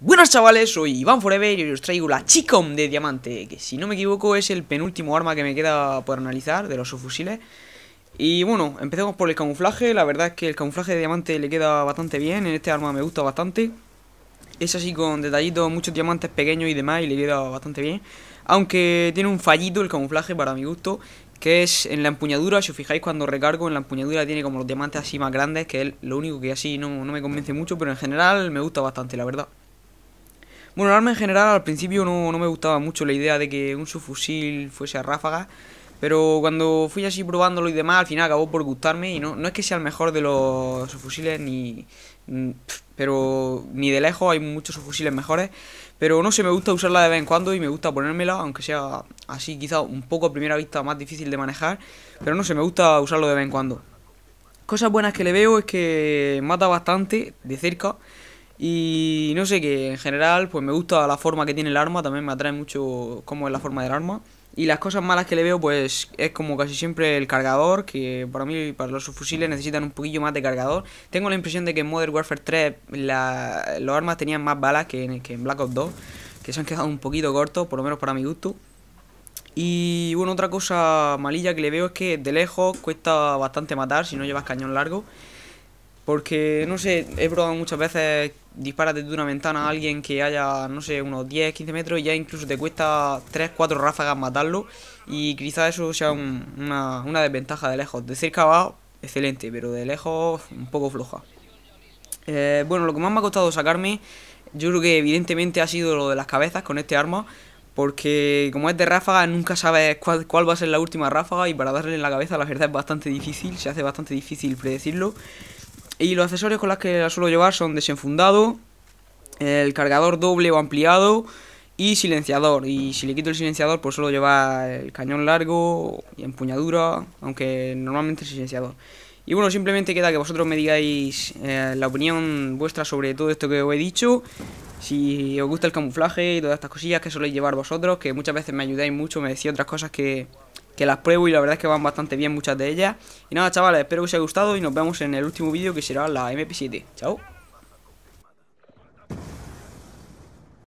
Buenas chavales, soy Iván Forever y os traigo la Chicom de Diamante, que si no me equivoco es el penúltimo arma que me queda por analizar de los subfusiles. Y bueno, empecemos por el camuflaje, la verdad es que el camuflaje de Diamante le queda bastante bien, en este arma me gusta bastante. Es así con detallitos, muchos diamantes pequeños y demás y le queda bastante bien. Aunque tiene un fallito el camuflaje para mi gusto, que es en la empuñadura, si os fijáis cuando recargo, en la empuñadura tiene como los diamantes así más grandes, que es lo único que así no me convence mucho, pero en general me gusta bastante, la verdad. Bueno, el arma en general al principio no, me gustaba mucho la idea de que un subfusil fuese a ráfaga, pero cuando fui así probándolo y demás, al final acabó por gustarme y no, no es que sea el mejor de los subfusiles ni... Mm, pero ni de lejos hay muchos subfusiles mejores, pero no sé, me gusta usarla de vez en cuando y me gusta ponérmela, aunque sea así quizá un poco a primera vista más difícil de manejar, pero no sé, me gusta usarlo de vez en cuando. Cosas buenas que le veo es que mata bastante de cerca, y no sé, que en general pues me gusta la forma que tiene el arma, también me atrae mucho cómo es la forma del arma. Y las cosas malas que le veo pues es como casi siempre el cargador, que para mí, para los fusiles necesitan un poquillo más de cargador. Tengo la impresión de que en Modern Warfare 3 los armas tenían más balas que que en Black Ops 2, que se han quedado un poquito cortos, por lo menos para mi gusto. Y bueno, otra cosa malilla que le veo es que de lejos cuesta bastante matar si no llevas cañón largo. Porque, no sé, he probado muchas veces disparas desde una ventana a alguien que haya, no sé, unos 10, 15 metros y ya incluso te cuesta 3, 4 ráfagas matarlo. Y quizás eso sea una, desventaja de lejos. De cerca va excelente, pero de lejos un poco floja. Eh, bueno, lo que más me ha costado sacarme, yo creo que evidentemente ha sido lo de las cabezas con este arma, porque como es de ráfaga nunca sabes cuál, cuál, va a ser la última ráfaga y para darle en la cabeza la verdad es bastante difícil, se hace bastante difícil predecirlo. Y los accesorios con los que la suelo llevar son desenfundado, el cargador doble o ampliado y silenciador. Y si le quito el silenciador, pues suelo llevar el cañón largo y empuñadura, aunque normalmente es silenciador. Y bueno, simplemente queda que vosotros me digáis eh, la opinión vuestra sobre todo esto que os he dicho. Si os gusta el camuflaje y todas estas cosillas que soléis llevar vosotros, que muchas veces me ayudáis mucho, me decía otras cosas que, que las pruebo y la verdad es que van bastante bien muchas de ellas. Y nada, chavales, espero que os haya gustado y nos vemos en el último vídeo que será la MP7. Chao.